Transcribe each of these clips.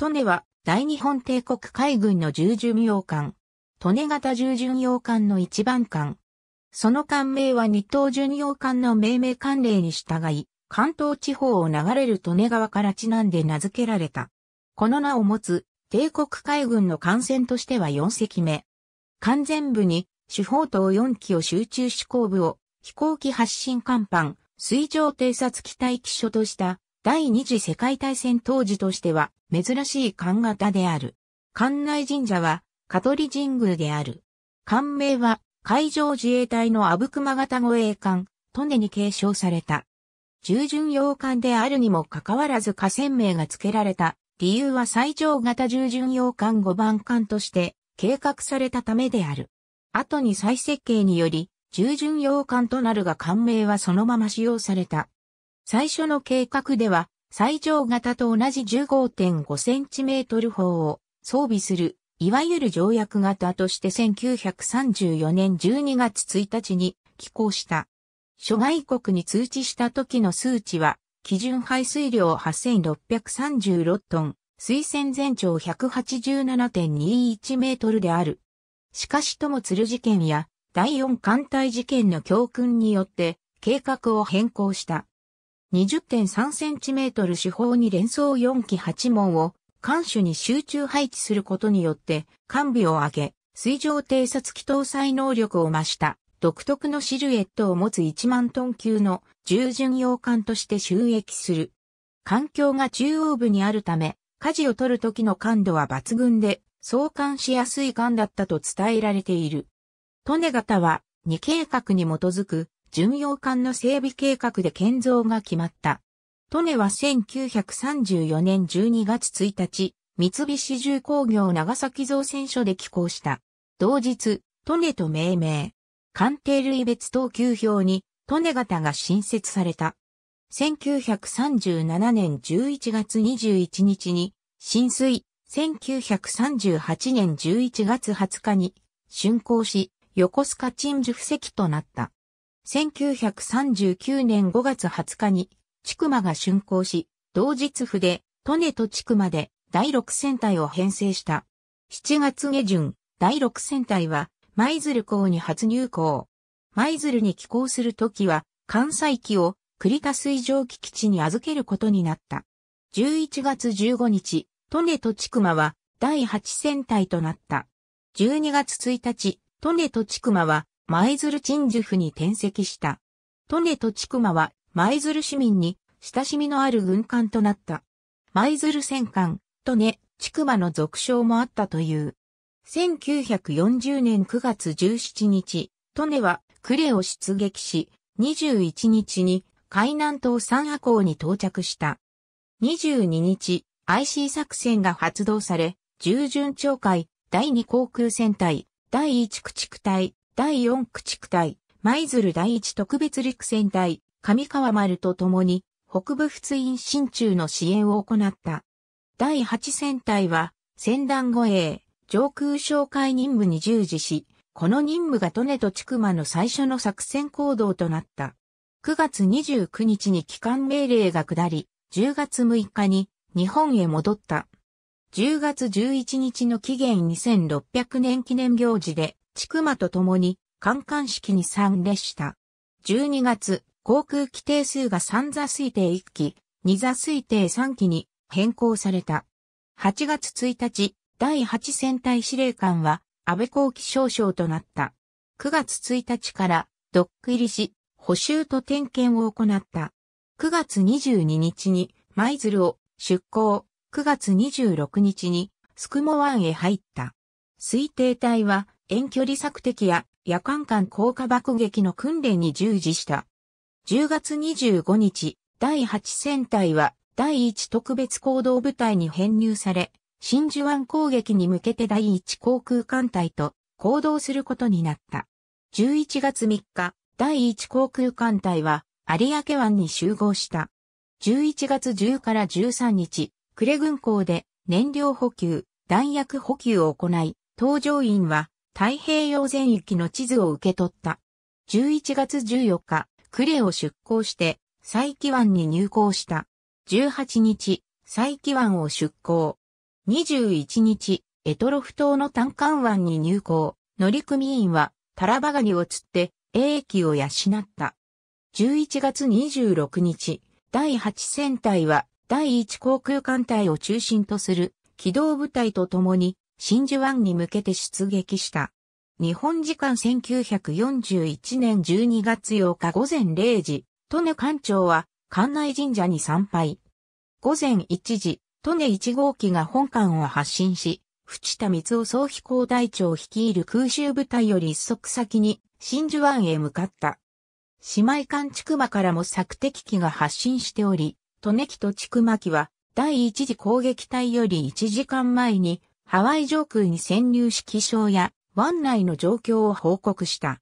トネは大日本帝国海軍の従巡洋艦。トネ型従巡洋艦の一番艦。その艦名は日東巡洋艦の命名慣例に従い、関東地方を流れる利根川からちなんで名付けられた。この名を持つ帝国海軍の艦船としては4隻目。艦全部に主砲塔4機を集中指向部を飛行機発進甲板、水上偵察機待機所とした第二次世界大戦当時としては珍しい艦型である。艦内神社は香取神宮である。艦名は海上自衛隊の阿武隈型護衛艦、トネに継承された。従順洋艦であるにもかかわらず河川名が付けられた理由は最上型従順洋艦5番艦として計画されたためである。後に再設計により従順洋艦となるが艦名はそのまま使用された。最初の計画では、最上型と同じ1 5 5トル砲を装備する、いわゆる条約型として1934年12月1日に寄港した。諸外国に通知した時の数値は、基準排水量8636トン、水線全長187.21メートルである。しかしとも鶴事件や第四艦隊事件の教訓によって計画を変更した。20.3cm 四方に連想4機8門を艦首に集中配置することによって完備を上げ、水上偵察機搭載能力を増した独特のシルエットを持つ1万トン級の従順洋艦として収益する。環境が中央部にあるため、舵を取る時の感度は抜群で、相関しやすい艦だったと伝えられている。トネ型は、2計画に基づく巡洋艦の整備計画で建造が決まった。トネは1934年12月1日、三菱重工業長崎造船所で寄港した。同日、トネと命名。艦艇類別等級表に、トネ型が新設された。1937年11月21日に、浸水、1938年11月20日に、竣工し、横須賀鎮守布石となった。1939年5月20日に、千曲が竣工し、同日府で、利根と千曲で第6戦隊を編成した。7月下旬、第6戦隊は、舞鶴港に初入港。舞鶴に寄港するときは、関西機を栗田水上機基地に預けることになった。11月15日、利根と千曲は第8戦隊となった。12月1日、利根と千曲は舞鶴鎮守府に転籍した。利根と千曲は舞鶴市民に親しみのある軍艦となった。舞鶴戦艦、利根、千曲の俗称もあったという。1940年9月17日、利根は呉を出撃し、21日に海南島三亜港に到着した。22日、IC 作戦が発動され、従順町会第2航空戦隊、第1駆逐隊、第4駆逐隊、舞鶴第一特別陸戦隊、上川丸と共に、北部仏印進駐の支援を行った。第8戦隊は、戦団護衛、上空哨戒任務に従事し、この任務が利根と千曲の最初の作戦行動となった。9月29日に帰還命令が下り、10月6日に日本へ戻った。10月11日の期限2600年記念行事で千曲と共に、観艦式に参列した。12月、航空規定数が3座推定1機、2座推定3機に変更された。8月1日、第8戦隊司令官は、安倍後期少将となった。9月1日から、ドック入りし、補修と点検を行った。9月22日に、舞鶴を出港、9月26日に、スクモ湾へ入った。推定隊は、遠距離索敵や夜間間降下爆撃の訓練に従事した。10月25日、第8戦隊は第1特別行動部隊に編入され、真珠湾攻撃に向けて第1航空艦隊と行動することになった。11月3日、第1航空艦隊は有明湾に集合した。11月10から13日、呉軍港で燃料補給、弾薬補給を行い、搭乗員は太平洋全域の地図を受け取った。11月14日、クレを出港して、佐伯湾に入港した。18日、佐伯湾を出港。21日、エトロフ島の単管湾に入港。乗組員は、タラバガニを釣って、英気を養った。11月26日、第8戦隊は、第1航空艦隊を中心とする機動部隊と共に真珠湾に向けて出撃した。日本時間1941年12月8日午前0時、利根艦長は館内神社に参拝。午前1時、利根1号機が本艦を発進し、淵田光雄総飛行隊長率いる空襲部隊より一足先に真珠湾へ向かった。姉妹艦畜曲からも索敵機が発進しており、利根機と畜曲機は第一次攻撃隊より1時間前にハワイ上空に潜入し気象や湾内の状況を報告した。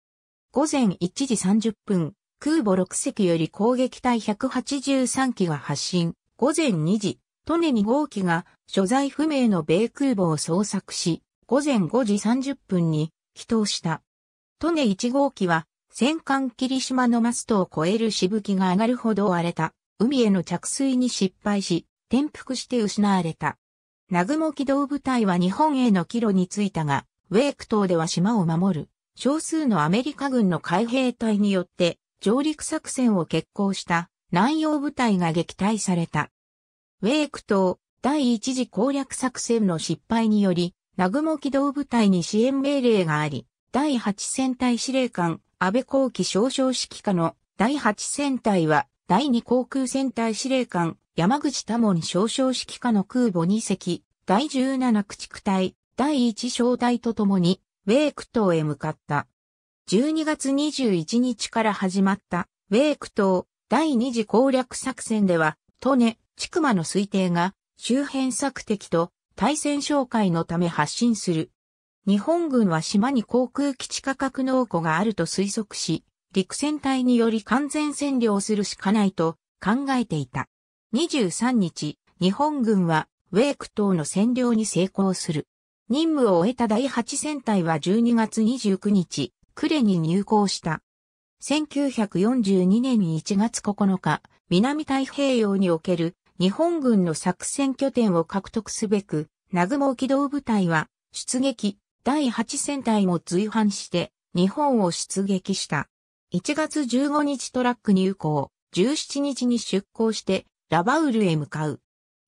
午前1時30分、空母6隻より攻撃隊183機が発進。午前2時、トネ2号機が所在不明の米空母を捜索し、午前5時30分に帰投した。トネ1号機は戦艦霧島のマストを超えるしぶきが上がるほど荒れた海への着水に失敗し、転覆して失われた。南雲機動部隊は日本への帰路についたが、ウェーク島では島を守る、少数のアメリカ軍の海兵隊によって、上陸作戦を決行した南洋部隊が撃退された。ウェーク島第一次攻略作戦の失敗により、南雲機動部隊に支援命令があり、第8戦隊司令官、安倍後期少将指揮下の第8戦隊は、第2航空戦隊司令官、山口多門少将指揮下の空母2隻、第17駆逐隊、第1小隊とともに、ウェーク島へ向かった。12月21日から始まった、ウェーク島第2次攻略作戦では、トネ、チクマの推定が、周辺作敵と対戦紹介のため発進する。日本軍は島に航空基地価格濃庫があると推測し、陸戦隊により完全占領するしかないと考えていた。23日、日本軍はウェーク島の占領に成功する。任務を終えた第8戦隊は12月29日、クレに入港した。1942年1月9日、南太平洋における日本軍の作戦拠点を獲得すべく、南雲機動部隊は出撃、第8戦隊も随伴して日本を出撃した。1月15日トラック入港、17日に出港してラバウルへ向かう。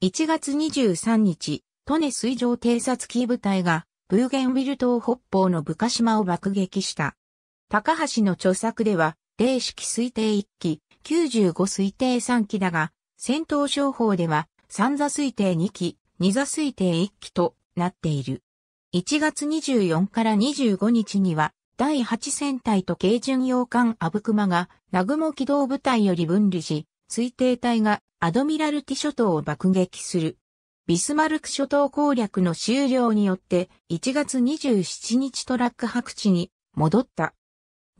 1月23日、トネ水上偵察機部隊が、ブーゲンウィル島北方のブカ島を爆撃した。高橋の著作では、零式推定1機、95推定3機だが、戦闘商法では、3座推定2機、2座推定1機となっている。1月24から25日には、第8戦隊と軽巡洋艦アブクマが、南雲機動部隊より分離し、推定隊がアドミラルティ諸島を爆撃する。ビスマルク諸島攻略の終了によって1月27日トラック白地に戻った。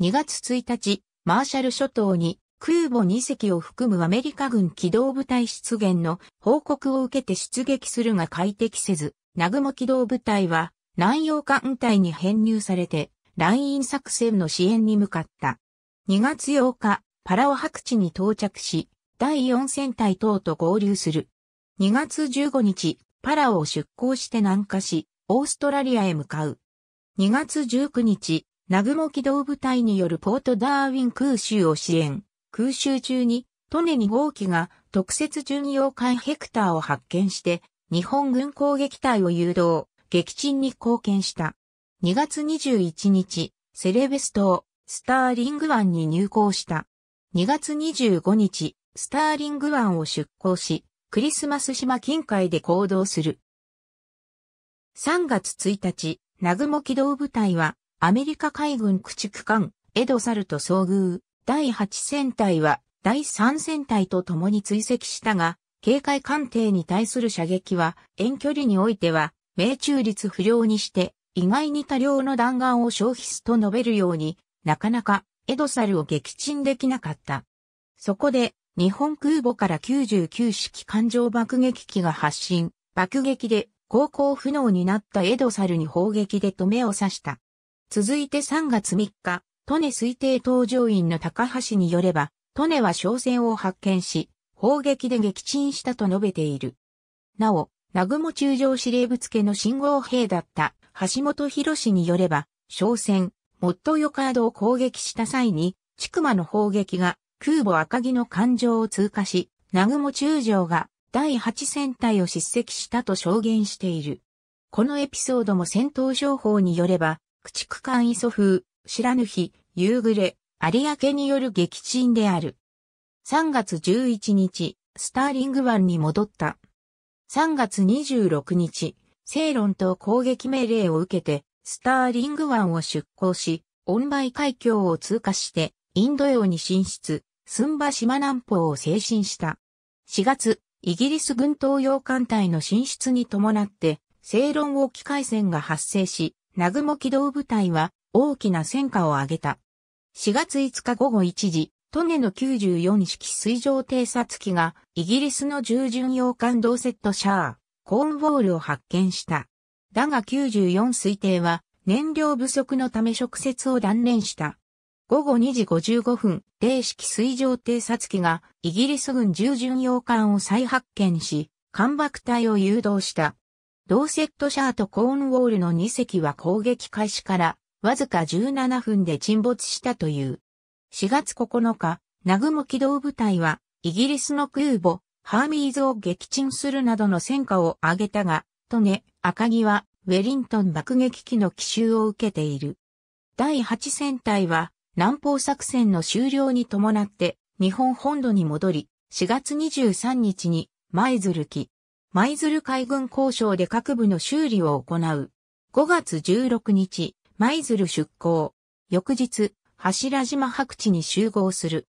2月1日、マーシャル諸島に空母2隻を含むアメリカ軍機動部隊出現の報告を受けて出撃するが快適せず、南雲機動部隊は南洋艦隊に編入されて、ライン作戦の支援に向かった。2月8日、パラオ白地に到着し、第4戦隊等と合流する。2月15日、パラオを出港して南下し、オーストラリアへ向かう。2月19日、南雲機動部隊によるポートダーウィン空襲を支援。空襲中に、トネに号機が特設巡洋艦ヘクターを発見して、日本軍攻撃隊を誘導、撃沈に貢献した。2月21日、セレベス島、スターリング湾に入港した。2月25日、スターリング湾を出港し、クリスマス島近海で行動する。3月1日、南雲機動部隊は、アメリカ海軍駆逐艦、エドサルと遭遇。第8戦隊は、第3戦隊と共に追跡したが、警戒艦艇に対する射撃は、遠距離においては、命中率不良にして、意外に多量の弾丸を消費すと述べるように、なかなか、エドサルを撃沈できなかった。そこで、日本空母から99式艦上爆撃機が発進、爆撃で航行不能になったエドサルに砲撃で止めを刺した。続いて3月3日、トネ推定搭乗員の高橋によれば、トネは商船を発見し、砲撃で撃沈したと述べている。なお、南雲中将司令部付の信号兵だった橋本博史によれば、商船、モットヨカードを攻撃した際に、千曲の砲撃が空母赤城の艦上を通過し、南雲中将が第8戦隊を叱責したと証言している。このエピソードも戦闘商法によれば、駆逐艦磯風、知らぬ日、夕暮れ、有明による撃沈である。3月11日、スターリング湾に戻った。3月26日、セイロン攻撃命令を受けて、スターリング湾を出港し、オンバイ海峡を通過して、インド洋に進出。スンバ島南方を精神した。4月、イギリス軍東洋艦隊の進出に伴って、セイロン沖海戦が発生し、南雲機動部隊は大きな戦果を上げた。4月5日午後1時、トネの94式水上偵察機がイギリスの従順洋艦ドーセットシャー、コーンウォールを発見した。だが94水艇は燃料不足のため直接を断念した。午後2時55分、零式水上偵察機がイギリス軍従巡洋艦を再発見し、艦爆隊を誘導した。同セットシャーとコーンウォールの2隻は攻撃開始からわずか17分で沈没したという。4月9日、ナグモ機動部隊はイギリスの空母ハーミーズを撃沈するなどの戦果を挙げたが、トネ、赤城はウェリントン爆撃機の奇襲を受けている。第8戦隊は南方作戦の終了に伴って日本本土に戻り、4月23日に舞鶴機、舞鶴海軍交渉で各部の修理を行う。5月16日、舞鶴出港。翌日、柱島白地に集合する。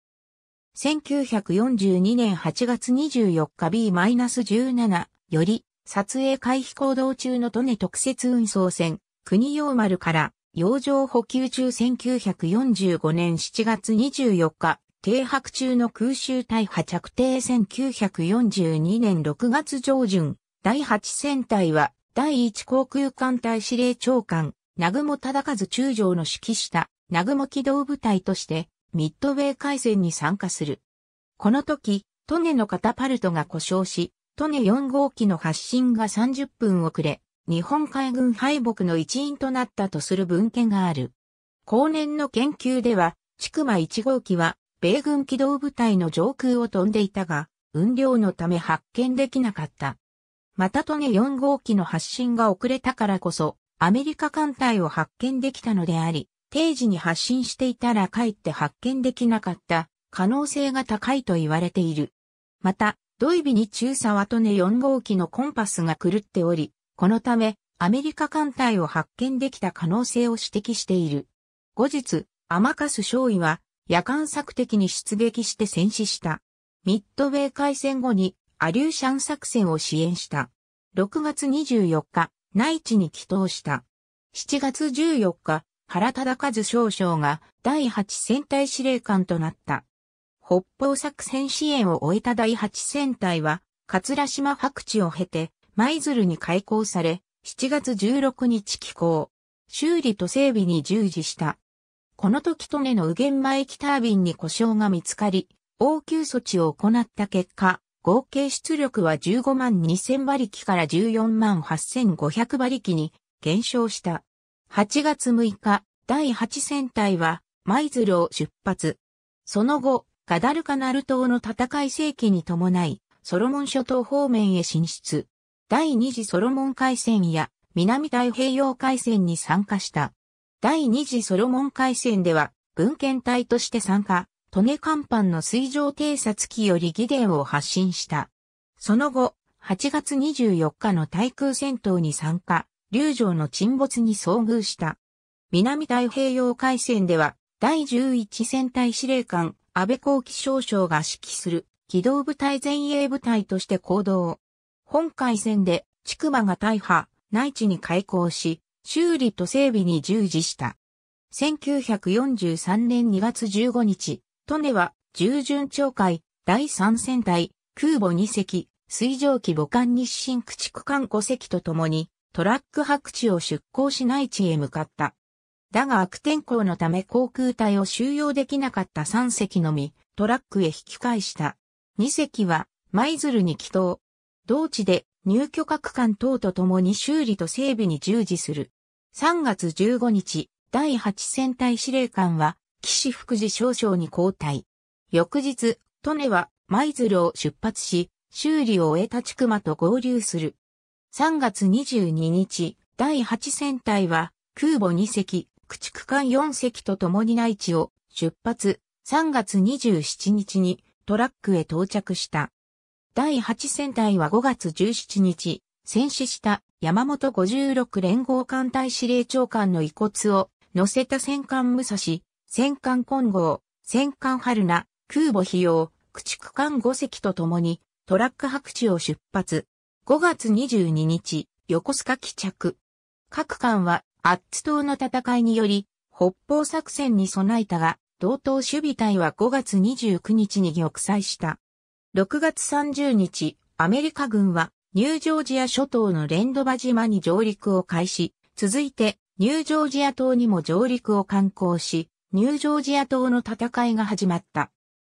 1942年8月24日 B-17 より、撮影回避行動中の利根特設運送船、国用丸から洋上補給中1945年7月24日、停泊中の空襲隊派着艇1942年6月上旬、第8戦隊は、第1航空艦隊司令長官、南雲忠和中将の指揮した、南雲機動部隊として、ミッドウェー海戦に参加する。この時、トネのカタパルトが故障し、トネ4号機の発進が30分遅れ、日本海軍敗北の一因となったとする文献がある。後年の研究では、筑馬1号機は、米軍機動部隊の上空を飛んでいたが、運量のため発見できなかった。またとね4号機の発進が遅れたからこそ、アメリカ艦隊を発見できたのであり、定時に発進していたらかえって発見できなかった可能性が高いと言われている。また、土曜日に中佐はとね4号機のコンパスが狂っており、このため、アメリカ艦隊を発見できた可能性を指摘している。後日、アマカス少尉は、夜間作敵に出撃して戦死した。ミッドウェー海戦後に、アリューシャン作戦を支援した。6月24日、内地に帰投した。7月14日、原忠和少将が第8戦隊司令官となった。北方作戦支援を終えた第8戦隊は、桂島白地を経て、舞鶴に開港され、7月16日寄港。修理と整備に従事した。この時トネの右玄前駅タービンに故障が見つかり、応急措置を行った結果、合計出力は15万2000馬力から14万8500馬力に減少した。8月6日、第8戦隊は舞鶴を出発。その後、ガダルカナル島の戦い世紀に伴い、ソロモン諸島方面へ進出。第二次ソロモン海戦や南太平洋海戦に参加した。第二次ソロモン海戦では、文献隊として参加、トネカンパンの水上偵察機より議伝を発信した。その後、8月24日の対空戦闘に参加、流城の沈没に遭遇した。南太平洋海戦では、第11戦隊司令官、安倍光喜少将が指揮する機動部隊前衛部隊として行動。本海戦で、筑馬が大破、内地に開港し、修理と整備に従事した。1943年2月15日、利根は、従順町会、第三戦隊、空母2隻、水上機母艦日清駆逐艦5隻と共に、トラック白地を出港し内地へ向かった。だが悪天候のため航空隊を収容できなかった3隻のみ、トラックへ引き返した。2隻は、舞鶴に帰島、同地で入居各館等と共に修理と整備に従事する。3月15日、第8戦隊司令官は、岸福寺少将に交代。翌日、トネは舞鶴を出発し、修理を終えた千曲と合流する。3月22日、第8戦隊は、空母2隻、駆逐艦4隻と共に内地を出発。3月27日にトラックへ到着した。第8戦隊は5月17日、戦死した山本56連合艦隊司令長官の遺骨を乗せた戦艦武蔵、戦艦金剛、戦艦春名、空母費用、駆逐艦5隻と共にトラック白地を出発。5月22日、横須賀帰着。各艦は、アッツ島の戦いにより、北方作戦に備えたが、同等守備隊は5月29日に玉砕した。6月30日、アメリカ軍はニュージョージア諸島のレンドバ島に上陸を開始、続いてニュージョージア島にも上陸を観光し、ニュージョージア島の戦いが始まった。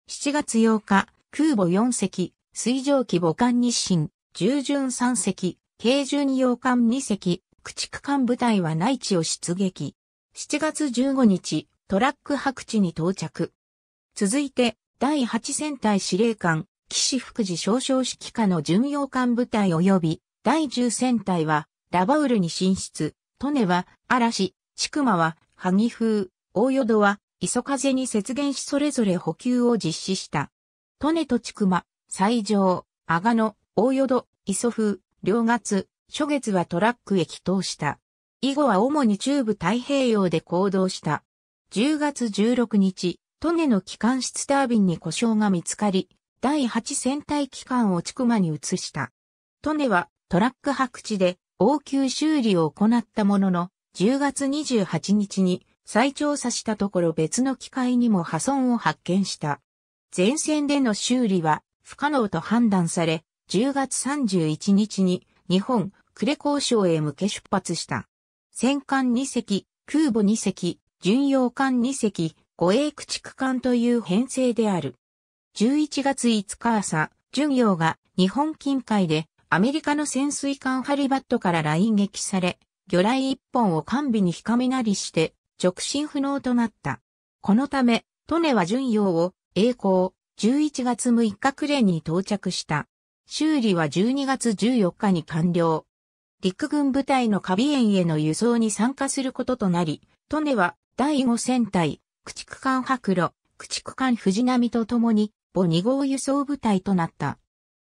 7月8日、空母4隻、水蒸気母艦日清、従順3隻、軽巡洋艦2隻、駆逐艦部隊は内地を出撃。7月15日、トラック白地に到着。続いて、第8戦隊司令官、岸福寺少将指揮下の巡洋艦部隊及び第10戦隊はラバウルに進出、利根は嵐、千マは萩風、大淀は磯風に雪原しそれぞれ補給を実施した。利根と千マ、西条、阿賀野、大淀、磯風、両月、初月はトラックへ帰投した。以後は主に中部太平洋で行動した。10月16日、利根の機関室タービンに故障が見つかり、第8戦隊機関を筑馬に移した。トネはトラック白地で応急修理を行ったものの、10月28日に再調査したところ別の機械にも破損を発見した。前線での修理は不可能と判断され、10月31日に日本呉交渉へ向け出発した。戦艦2隻、空母2隻、巡洋艦2隻、護衛駆逐艦という編成である。11月5日朝、巡洋が日本近海でアメリカの潜水艦ハリバットから来撃され、魚雷一本を完備にひかめなりして直進不能となった。このため、トネは巡洋を栄光11月6日暮れに到着した。修理は12月14日に完了。陸軍部隊のカビ園への輸送に参加することとなり、トネは第5戦隊、駆逐艦白露、駆逐艦藤波と共に母2号輸送部隊となった。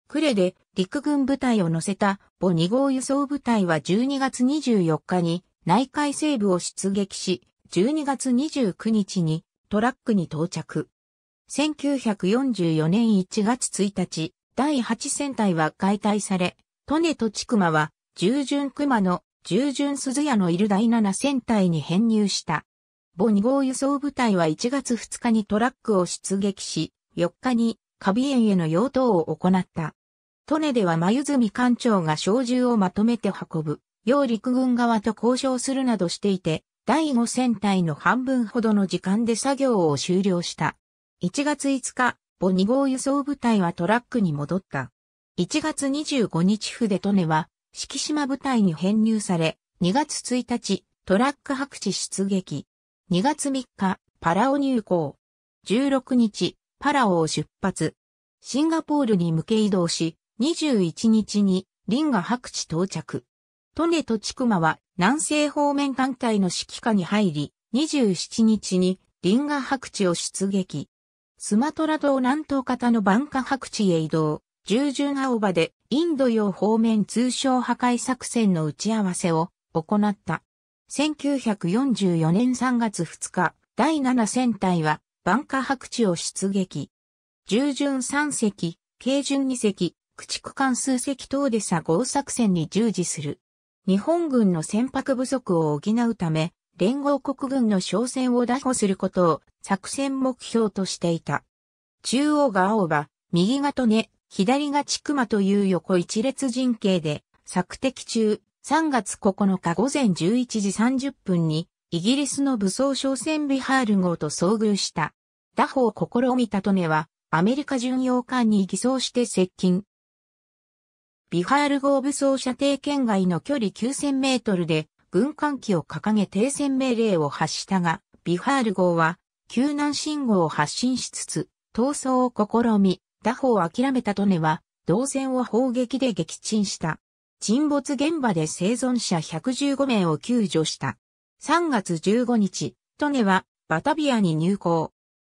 呉で陸軍部隊を乗せた母2号輸送部隊は12月24日に内海西部を出撃し、12月29日にトラックに到着。1944年1月1日、第8戦隊は解体され、トネとチクマは従順熊の従順鈴屋のいる第7戦隊に編入した。母2号輸送部隊は1月2日にトラックを出撃し、4日に、カビ園への用途を行った。トネでは眉住艦長が小銃をまとめて運ぶ、要陸軍側と交渉するなどしていて、第5戦隊の半分ほどの時間で作業を終了した。1月5日、母2号輸送部隊はトラックに戻った。1月25日筆トネは、四季島部隊に編入され、2月1日、トラック白地出撃。2月3日、パラオ入港。16日、パラオを出発。シンガポールに向け移動し、21日にリンガ白地到着。トネとチクマは南西方面艦隊の指揮下に入り、27日にリンガ白地を出撃。スマトラ島南東方のバンカ白地へ移動、従順青葉でインド洋方面通商破壊作戦の打ち合わせを行った。1944年3月2日、第7戦隊は万華白地を出撃。従順三隻、軽順二隻、駆逐艦数隻等で作合作戦に従事する。日本軍の船舶不足を補うため、連合国軍の商船を打破することを作戦目標としていた。中央が青葉、右が利根、左が千熊という横一列陣形で、作敵中、3月9日午前11時30分に、イギリスの武装商船ビハール号と遭遇した。打法を試みたトネは、アメリカ巡洋艦に偽装して接近。ビハール号武装射程圏外の距離9000メートルで、軍艦機を掲げ停戦命令を発したが、ビハール号は、救難信号を発信しつつ、逃走を試み、打法を諦めたトネは、同船を砲撃で撃沈した。沈没現場で生存者115名を救助した。3月15日、トネはバタビアに入港。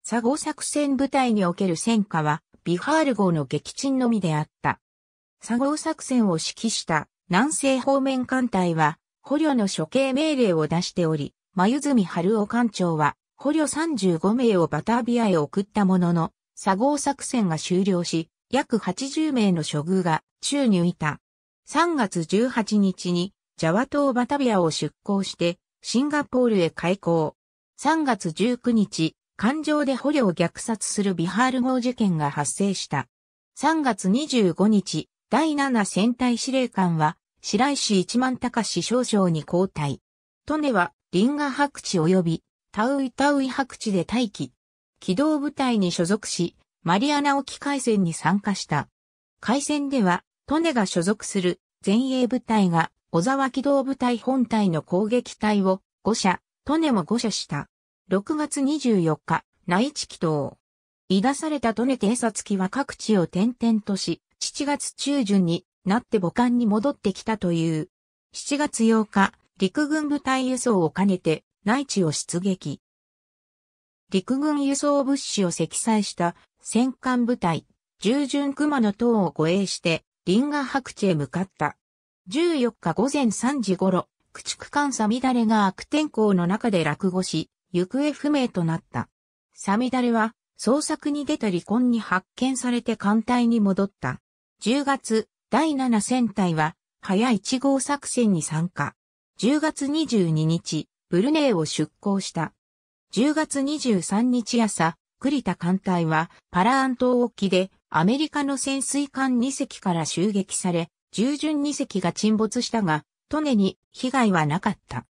佐合作戦部隊における戦果は、ビハール号の撃沈のみであった。佐合作戦を指揮した南西方面艦隊は、捕虜の処刑命令を出しており、眉住春夫艦長は、捕虜35名をバタビアへ送ったものの、佐合作戦が終了し、約80名の処遇が宙に浮いた。3月18日に、ジャワ島バタビアを出港して、シンガポールへ開港。3月19日、艦上で捕虜を虐殺するビハール号事件が発生した。3月25日、第7戦隊司令官は、白石一万隆少将に交代。トネは、リンガ白地及び、タウイタウイ白地で待機。機動部隊に所属し、マリアナ沖海戦に参加した。海戦では、トネが所属する前衛部隊が小沢機動部隊本隊の攻撃隊を5射、利根も5射した。6月24日、内地機動。い出された利根偵察機は各地を転々とし、7月中旬になって母艦に戻ってきたという。7月8日、陸軍部隊輸送を兼ねて内地を出撃。陸軍輸送物資を積載した戦艦部隊、従順熊野塔を護衛して、リンガ白地へ向かった。14日午前3時頃、駆逐艦サミダレが悪天候の中で落語し、行方不明となった。サミダレは、捜索に出た離婚に発見されて艦隊に戻った。10月、第7戦隊は、早1号作戦に参加。10月22日、ブルネイを出港した。10月23日朝、栗田艦隊は、パラアン島沖で、アメリカの潜水艦2隻から襲撃され、従順2隻が沈没したが、トネに被害はなかった。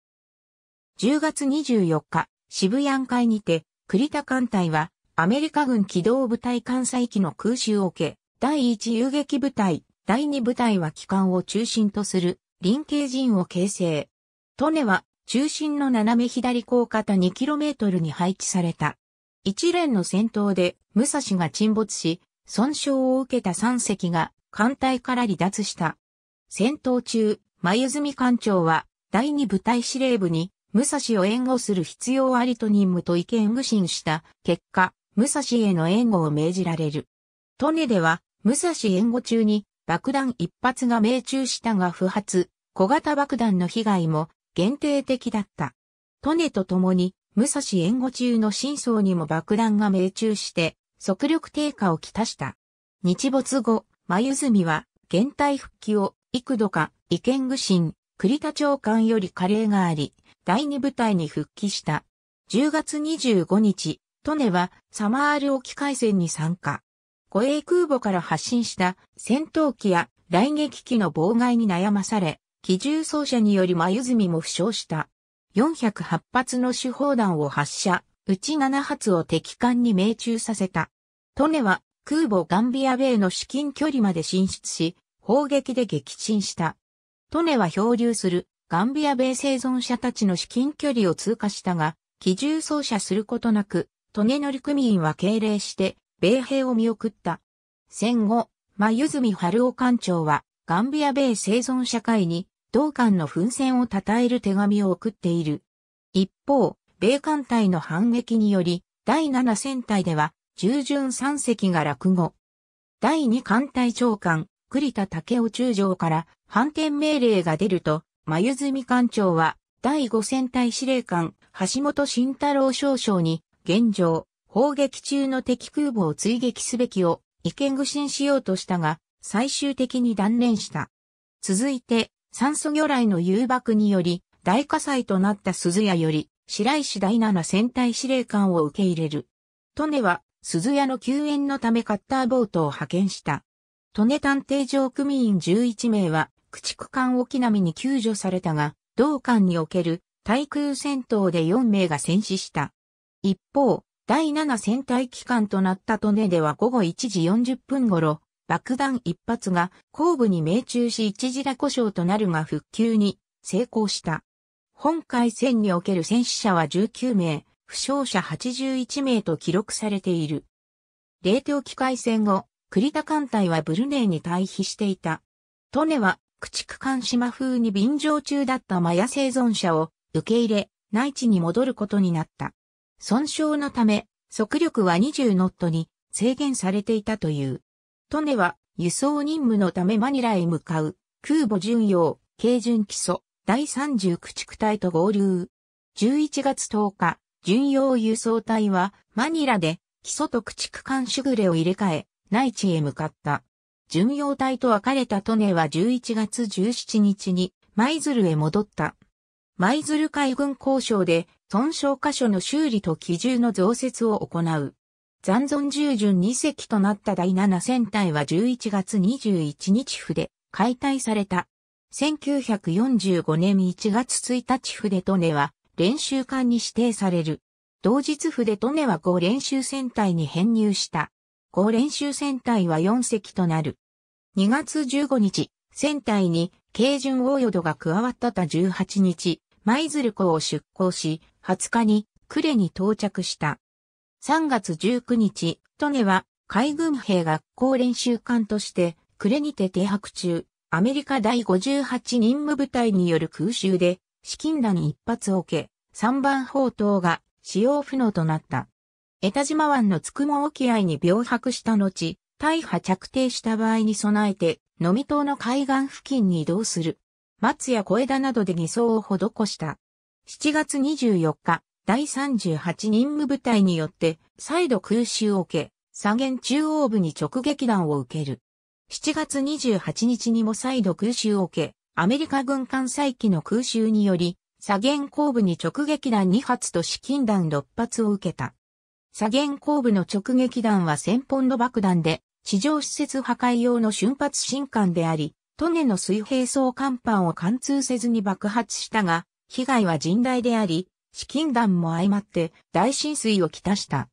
10月24日、渋谷海にて、栗田艦隊は、アメリカ軍機動部隊艦載機の空襲を受け、第1遊撃部隊、第2部隊は機関を中心とする、臨系陣を形成。トネは、中心の斜め左高方 2km に配置された。一連の戦闘で、武蔵が沈没し、損傷を受けた3隻が艦隊から離脱した。戦闘中、眉住艦長は、第二部隊司令部に、武蔵を援護する必要ありと任務と意見具信した結果、武蔵への援護を命じられる。トネでは、武蔵援護中に爆弾一発が命中したが不発、小型爆弾の被害も限定的だった。トネと共に、武蔵援護中の真相にも爆弾が命中して、速力低下をきたした。日没後、眉住は、現代復帰を、幾度か、意見具心、栗田長官より加齢があり、第二部隊に復帰した。10月25日、トネは、サマール沖海戦に参加。護衛空母から発進した戦闘機や雷撃機の妨害に悩まされ、機銃奏者により眉住も負傷した。408発の手砲弾を発射、うち7発を敵艦に命中させた。トネは空母ガンビア米の至近距離まで進出し、砲撃で撃沈した。トネは漂流するガンビア米生存者たちの至近距離を通過したが、機銃操射することなく、トネ乗組員は敬礼して、米兵を見送った。戦後、真泉春夫艦長は、ガンビア米生存社会に、同艦の奮戦を称える手紙を送っている。一方、米艦隊の反撃により、第7戦隊では、従順三席が落語。第二艦隊長官、栗田武雄中将から反転命令が出ると、眉積艦長は、第五戦隊司令官、橋本慎太郎少将に、現状、砲撃中の敵空母を追撃すべきを、意見具信しようとしたが、最終的に断念した。続いて、酸素魚雷の誘爆により、大火災となった鈴屋より、白石第七戦隊司令官を受け入れる。利根は、鈴屋の救援のためカッターボートを派遣した。利根探偵場組員11名は、駆逐艦沖波に救助されたが、同艦における対空戦闘で4名が戦死した。一方、第7戦隊機関となった利根では午後1時40分頃、爆弾一発が後部に命中し一時打故障となるが復旧に成功した。本海戦における戦死者は19名、負傷者81名と記録されている。冷凍機械戦後、栗田艦隊はブルネーに退避していた。トネは、駆逐艦島風に便乗中だったマヤ生存者を受け入れ、内地に戻ることになった。損傷のため、速力は20ノットに制限されていたという。トネは輸送任務のためマニラへ向かう空母巡洋、軽巡基礎、第30駆逐隊と合流。11月10日、巡洋輸送隊はマニラで基礎と駆逐艦シュグレを入れ替え、内地へ向かった。巡洋隊と別れたトネは11月17日に舞鶴へ戻った。舞鶴海軍交渉で損傷箇所の修理と機銃の増設を行う。残存従順2隻となった第7戦隊は11月21日筆、解体された。1945年1月1日筆トネは練習艦に指定される。同日府で利根は5練習船隊に編入した。5練習船隊は4隻となる。2月15日、船隊に、軽順大淀が加わったた18日、舞鶴港を出港し、20日に、呉に到着した。3月19日、利根は、海軍兵学校練習艦として、呉にて停泊中、アメリカ第58任務部隊による空襲で、資金打に一発を受け、三番砲塔が使用不能となった。江田島湾のつくも沖合に病泊した後、大破着底した場合に備えて、飲み島の海岸付近に移動する。松や小枝などで偽装を施した。7月24日、第38任務部隊によって、再度空襲を受け、左舷中央部に直撃弾を受ける。7月28日にも再度空襲を受け、アメリカ軍艦載機の空襲により、左舷後部に直撃弾2発と資金弾6発を受けた。左舷後部の直撃弾は先本の爆弾で、地上施設破壊用の瞬発新艦であり、トネの水平層艦板を貫通せずに爆発したが、被害は甚大であり、資金弾も相まって大浸水をきたした。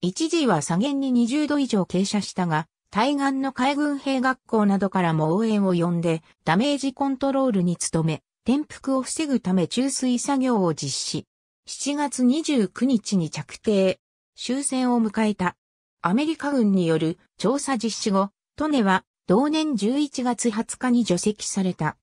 一時は左舷に20度以上傾斜したが、対岸の海軍兵学校などからも応援を呼んで、ダメージコントロールに努め、転覆を防ぐため注水作業を実施。7月29日に着底、終戦を迎えた。アメリカ軍による調査実施後、トネは同年11月20日に除籍された。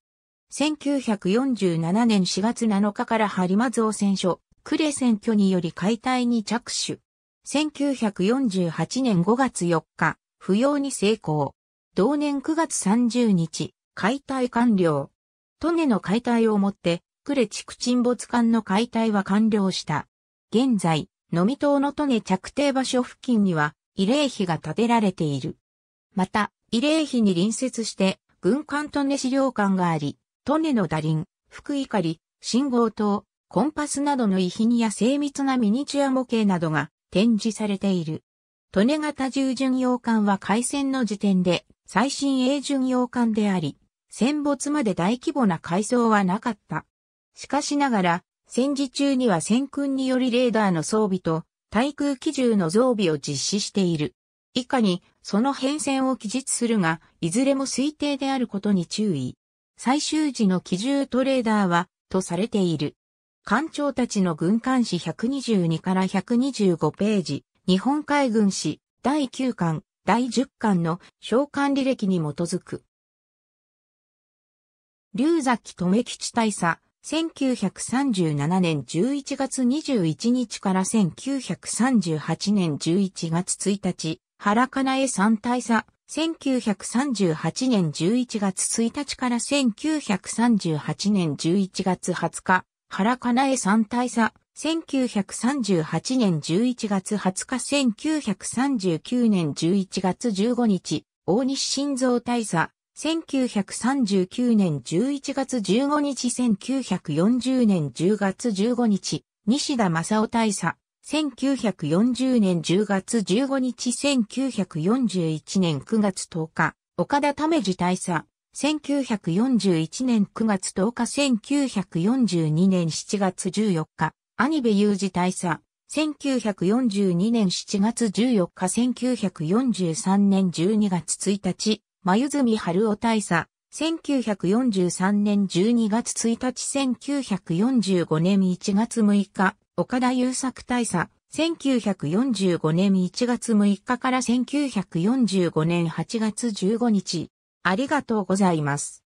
1947年4月7日からハ播磨造船所、レ選挙により解体に着手。1948年5月4日、不要に成功。同年9月30日、解体完了。トネの解体をもって、クレ地区沈没艦の解体は完了した。現在、ノミ島のトネ着底場所付近には、慰霊碑が建てられている。また、慰霊碑に隣接して、軍艦トネ資料館があり、トネの打輪、福り、信号灯、コンパスなどの遺品や精密なミニチュア模型などが展示されている。利根型従巡洋艦は開戦の時点で最新鋭巡洋艦であり、戦没まで大規模な改装はなかった。しかしながら、戦時中には戦訓によりレーダーの装備と対空機銃の増備を実施している。以下に、その変遷を記述するが、いずれも推定であることに注意。最終時の機銃トレーダーは、とされている。艦長たちの軍艦誌122から125ページ。日本海軍史第9巻、第10巻の召喚履歴に基づく。龍崎留吉大佐、1937年11月21日から1938年11月1日、原金江え三大佐、1938年11月1日から1938年11月20日、原金江え三大佐、1938年11月20日1939年11月15日、大西晋三大佐、1939年11月15日1940年10月15日、西田正夫大佐、1940年10月15日1941年9月10日、岡田為治大佐、1941年9月10日1942年7月14日、ア兄部裕二大佐、1942年7月14日1943年12月1日、眉住春夫大佐、1943年12月1日1945年1月6日、岡田優作大佐、1945年1月6日から1945年8月15日、ありがとうございます。